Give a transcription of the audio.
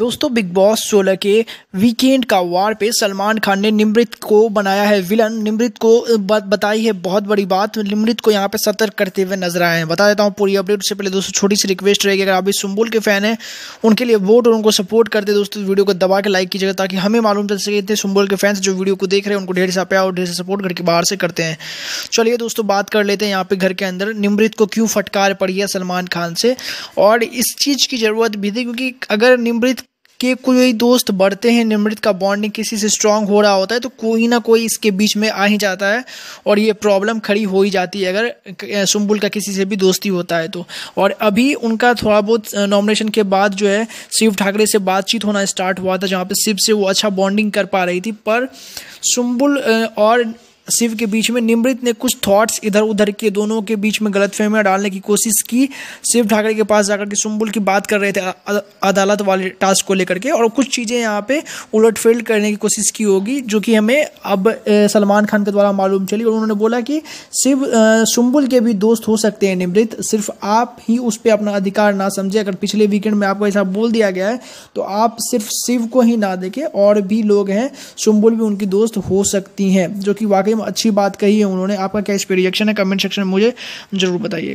दोस्तों big boss 16 के weekend का वार पे सलमान खान ने निमृत को बनाया है विलन निमृत को बात बताई है बहुत बड़ी बात निमृत को यहाँ पे सतर्क करते हुए नजर आए हैं बता देता हूँ पूरी अपडेट उससे पहले दोस्तों छोटी सी रिक्वेस्ट रहेगी अगर आप भी सुम्बुल के फैन हैं उनके लिए वोट और उनको सपोर्ट करते दोस्तों वीडियो को दबा के लाइक कीजिएगा ताकि हमें मालूम चल सके इतने सुम्बुल के फैंस जो वीडियो को देख रहे हैं उनको ढेर सा प्यार और ढेर से सपोर्ट करके बाहर से करते हैं चलिए दोस्तों बात कर लेते हैं यहाँ पे घर के अंदर निमृत को क्यों फटकार पड़ी है सलमान खान से और इस चीज़ की ज़रूरत भी थी क्योंकि अगर निमृत कि कोई दोस्त बढ़ते हैं निमृत का बॉन्डिंग किसी से स्ट्रांग हो रहा होता है तो कोई ना कोई इसके बीच में आ ही जाता है और ये प्रॉब्लम खड़ी हो ही जाती है अगर सुम्बुल का किसी से भी दोस्ती होता है तो और अभी उनका थोड़ा बहुत नॉमिनेशन के बाद जो है शिव ठाकरे से बातचीत होना स्टार्ट हुआ था जहाँ पर शिव से वो अच्छा बॉन्डिंग कर पा रही थी पर सुम्बुल और शिव के बीच में निमृत ने कुछ थॉट्स इधर उधर के दोनों के बीच में गलत फहमियाँ डालने की कोशिश की शिव ठाकरे के पास जाकर के सुम्बुल की बात कर रहे थे अदालत वाले टास्क को लेकर के और कुछ चीज़ें यहाँ पे फेल्ड करने की कोशिश की होगी जो कि हमें अब सलमान खान के द्वारा मालूम चली और उन्होंने बोला कि शिव सुम्बुल के भी दोस्त हो सकते हैं निमृत सिर्फ आप ही उस पर अपना अधिकार ना समझे अगर पिछले वीकेंड में आपको ऐसा बोल दिया गया है तो आप सिर्फ शिव को ही ना देखें और भी लोग हैं सुम्बुल भी उनकी दोस्त हो सकती हैं जो कि वाकई में अच्छी बात कही है उन्होंने आपका क्या इस पर रिएक्शन है कमेंट सेक्शन में मुझे ज़रूर बताइए